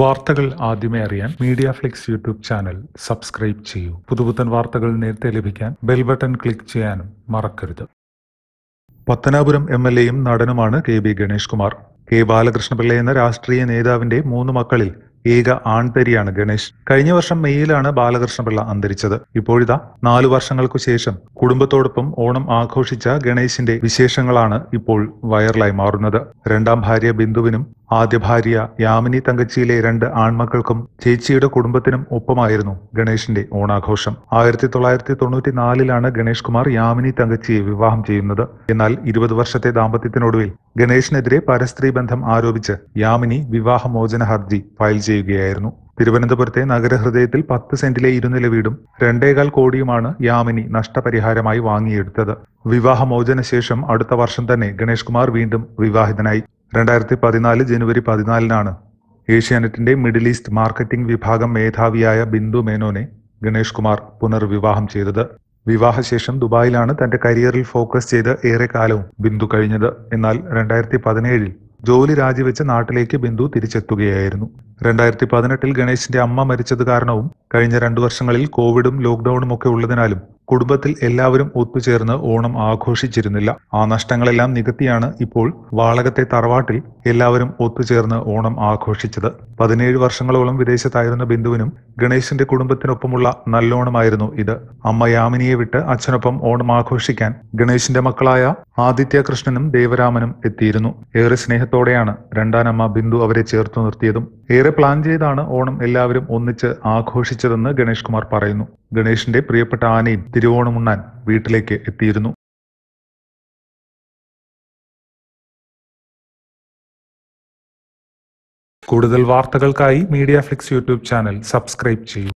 വാർത്തകൾ ആദ്യമേ അറിയാൻ Media Flix YouTube channel subscribe ചെയ്യൂ പുതുപുത്തൻ വാർത്തകൾ നേരത്തെ ലഭിക്കാൻ ബെൽ ബട്ടൺ ക്ലിക്ക് ചെയ്യാനും മറക്കരുത് പത്തനാപുരം എം എൽ എയും നടനുമാണ് K B Ganesh Kumar K Balakrishna Pillai എന്ന രാഷ്ട്രീയ നേതാവിന്റെ മൂന്ന് മക്കളിൽ ഏക ആൺതരിയാണ് ഗണേഷ് കഴിഞ്ഞ വർഷം മെയ്യിലാണ് ബാലകൃഷ്ണപിള്ള അന്തരിച്ചത് ഇപ്പോഴിതാ നാലു വർഷങ്ങൾക്കു ശേഷം കുടുംബത്തോടൊപ്പം ഓണം ആഘോഷിച്ച ഗണേശിന്റെ വിശേഷങ്ങളാണ് ഇപ്പോൾ വൈറലായി മാറുന്നത് രണ്ടാം ഭാര്യ ബിന്ദുവിനും ആദ്യ ഭാര്യ യാമിനി തങ്കച്ചിയിലെ രണ്ട് ആൺമക്കൾക്കും ചേച്ചിയുടെ കുടുംബത്തിനും ഒപ്പമായിരുന്നു ഗണേഷിന്റെ ഓണാഘോഷം ആയിരത്തി തൊള്ളായിരത്തി തൊണ്ണൂറ്റി നാലിലാണ് ഗണേഷ് കുമാർ യാമിനി തങ്കച്ചിയെ വിവാഹം ചെയ്യുന്നത് എന്നാൽ ഇരുപത് വർഷത്തെ ദാമ്പത്യത്തിനൊടുവിൽ ഗണേഷിനെതിരെ പരസ്ത്രീ ബന്ധം ആരോപിച്ച് യാമിനി വിവാഹമോചന ഹർജി ഫയൽ ചെയ്യുകയായിരുന്നു തിരുവനന്തപുരത്തെ നഗരഹൃദയത്തിൽ പത്ത് സെന്റിലെ ഇരുനില വീടും രണ്ടേകാൽ കോടിയുമാണ് യാമിനി നഷ്ടപരിഹാരമായി വാങ്ങിയെടുത്തത് വിവാഹമോചന ശേഷം അടുത്ത വർഷം തന്നെ ഗണേഷ് കുമാർ വീണ്ടും വിവാഹിതനായി രണ്ടായിരത്തി പതിനാല് ജനുവരി പതിനാലിനാണ് ഏഷ്യാനെറ്റിന്റെ മിഡിൽ ഈസ്റ്റ് മാർക്കറ്റിംഗ് വിഭാഗം മേധാവിയായ ബിന്ദു മേനോനെ ഗണേഷ് കുമാർ പുനർവിവാഹം ചെയ്തത് വിവാഹശേഷം ദുബായിലാണ് തന്റെ കരിയറിൽ ഫോക്കസ് ചെയ്ത് ഏറെ കാലവും ബിന്ദു കഴിഞ്ഞത് എന്നാൽ രണ്ടായിരത്തി പതിനേഴിൽ ജോലി രാജിവെച്ച് നാട്ടിലേക്ക് ബിന്ദു തിരിച്ചെത്തുകയായിരുന്നു രണ്ടായിരത്തി പതിനെട്ടിൽ ഗണേശിന്റെ അമ്മ മരിച്ചത് കാരണവും കഴിഞ്ഞ രണ്ടു വർഷങ്ങളിൽ കോവിഡും ലോക്ക്ഡൌണും ഒക്കെ ഉള്ളതിനാലും കുടുംബത്തിൽ എല്ലാവരും ഒത്തുചേർന്ന് ഓണം ആഘോഷിച്ചിരുന്നില്ല ആ നഷ്ടങ്ങളെല്ലാം നികത്തിയാണ് ഇപ്പോൾ വാളകത്തെ തറവാട്ടിൽ എല്ലാവരും ഒത്തുചേർന്ന് ഓണം ആഘോഷിച്ചത് പതിനേഴ് വർഷങ്ങളോളം വിദേശത്തായിരുന്ന ബിന്ദുവിനും ഗണേശന്റെ കുടുംബത്തിനൊപ്പമുള്ള നല്ലോണമായിരുന്നു ഇത് അമ്മ യാമിനിയെ വിട്ട് അച്ഛനൊപ്പം ഓണം ആഘോഷിക്കാൻ ഗണേശന്റെ മക്കളായ ആദിത്യ കൃഷ്ണനും ദേവരാമനും എത്തിയിരുന്നു ഏറെ സ്നേഹത്തോടെയാണ് രണ്ടാനമ്മ ബിന്ദു അവരെ ചേർത്തു നിർത്തിയതും ഏറെ പ്ലാൻ ചെയ്താണ് ഓണം എല്ലാവരും ഒന്നിച്ച് ആഘോഷിച്ചതെന്ന് ഗണേഷ് കുമാർ പറയുന്നു ഗണേഷിന്റെ പ്രിയപ്പെട്ട ആനയും തിരുവോണമുണ്ണാൻ വീട്ടിലേക്ക് എത്തിയിരുന്നു കൂടുതൽ വാർത്തകൾക്കായി Media Flix YouTube channel subscribe ചെയ്യൂ